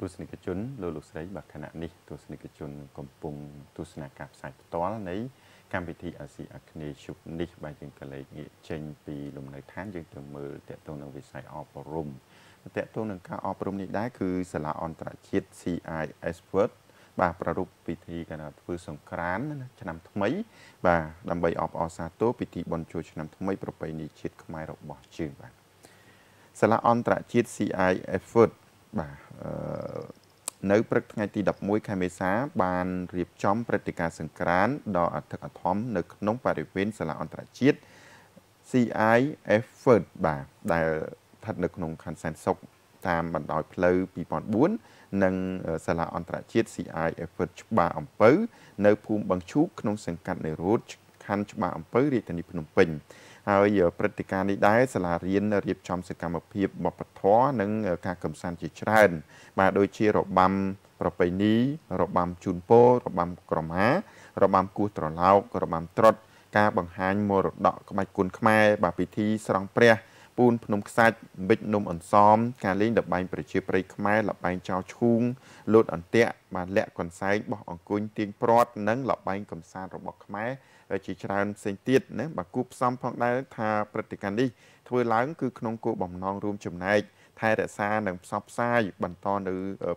ទស្សនិកជនលោកលោកស្រីបាទខណៈនេះទស្សនិកជន កំពុង ទស្សនាការផ្សាយផ្ទាល់នៃ កម្មវិធី អាស៊ីអាគ្នេយ៍ជប់នេះ បាទយើងក៏លេចងាកចេញ ពីលំនៅឋានយើងទៅមើលតកតងនឹងវិស័យអប់រំតកតងនឹងការអប់រំនេះដែរគឺសាលាអន្តរជាតិ CIS World បាទប្រារព្ធពិធីកណ្ដាលធ្វើសង្ក្រានឆ្នាំថ្មីបាទដើម្បីអបអរសាទរពិធីបុណ្យចូលឆ្នាំថ្មីប្រពៃណីជាតិខ្មែររបស់យើងបាទសាលាអន្តរជាតិ CIS World បាទនៅព្រឹកថ្ងៃទី11ខែមេសា បានរៀបចំព្រឹត្តិការណ៍សង្ក្រាន្តដ៏អធិកអធមនៅក្នុងបរិវេណសាលាអន្តរជាតិ CI Effort បាទដែលស្ថិតនៅក្នុងខណ្ឌសែនសុខតាមបណ្ដោយផ្លូវ2004និងសាលាអន្តរជាតិ CI Effort ច្បារអំពៅ នៅភូមិបឹងឈូកក្នុងសង្កាត់នៃរោតខណ្ឌច្បារអំពៅរាជធានីភ្នំពេញហើយព្រឹត្តិការណ៍នេះដែរសាលារៀនរៀបចំសកម្មភាពបព្វធរនិងការកំសាន្តជាច្រើនបាទដូចជារបាំប្រពៃណីរបាំជូនពោរបាំក្រមារបាំគោះត្រឡោករបាំត្រុដការបង្ហាញមរតកក្បាច់គុនខ្មែរបាទពិធីស្រង់ព្រះពូនភ្នំខ្សាច់បិចនំអន្សមការលេងលបែងប្រជាប្រិយខ្មែរលបែងចោលឈូងលោតអន្ទាក់បានលាក់កន្សែងបោះអង្គញ់ទៀងព្រាត់និង លបែងកំសាន្តរបស់ខ្មែរជាច្រើនផ្សេងទៀតណាបាទគូផ្សំផងដែរថាព្រឹត្តិការណ៍នេះធ្វើឡើង គឺក្នុងគោលបំណងរួមចំណែកថែរក្សានិងផ្សព្វផ្សាយបន្តនៅ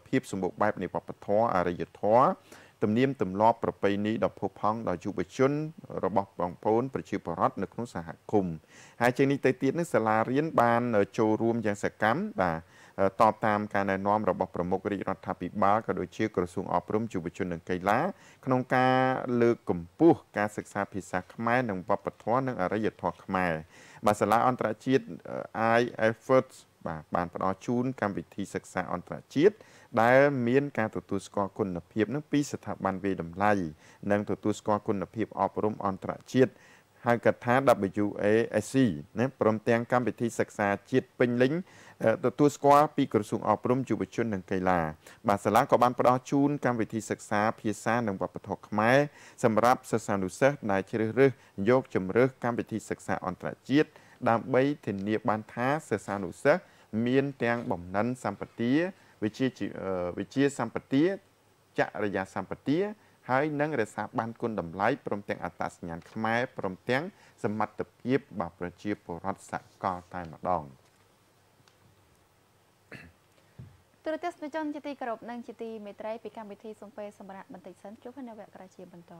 ភាពសម្បូរបែបនៃវប្បធម៌អរិយធម៌ទំនៀមទម្លាប់ប្រពៃណីដ៏ផូរផង់ដល់យុវជនរបស់បងប្អូនប្រជាពលរដ្ឋនៅក្នុងសហគមន៍ហើយជាងនេះទៅទៀតនេះសាលារៀនបានចូលរួមយ៉ាងសកម្មបាទតបតាមការណែនាំរបស់ប្រមុខរាជរដ្ឋាភិបាលក៏ដូចជាក្រសួងអប់រំយុវជននិងកីឡាក្នុងការលើកកម្ពស់ការសិក្សាភាសាខ្មែរនិងវប្បធម៌និងអរិយធម៌ខ្មែរបាទសាលាអន្តរជាតិ IELTS បាទបានផ្ដល់ជូនកម្មវិធីសិក្សាអន្តរជាតិដែលមានការទទួលស្គាល់គុណភាពនឹងពីស្ថាប័នវិតម្លៃនិងទទួលស្គាល់គុណភាពអប់រំអន្តរជាតិហៅកាត់ថា WASC ណាព្រមទាំងកម្មវិធីសិក្សាជាតិពេញលេញទទួលស្គាល់ពីក្រសួងអប់រំយុវជននិងកីឡាបាទសាលាក៏បានផ្ដល់ជូនកម្មវិធីសិក្សា ភាសានិងវប្បធម៌ខ្មែរសម្រាប់សិស្សានុសិស្សដែលជ្រើសរើសយកជំរើសកម្មវិធីសិក្សាអន្តរជាតិដើម្បីធានាបានថាសិស្សានុសិស្សមានទាំងបំណិន សម្បទាវិជាវិជាសម្បទាចរិយាសម្បទាហើយនឹងរក្សាបានគុណតម្លៃព្រមទាំងអត្តសញ្ញាណខ្មែរព្រមទាំងសមត្ថភាពរបស់ប្រជាពលរដ្ឋសកលតែម្ដងទូរទស្សនិកជនជាទីគោរពនិងជាទីមេត្រីពីកម្មវិធីសំពេសម្រាប់បន្តិចសិនជួបនៅវគ្គក្រោយជាបន្ត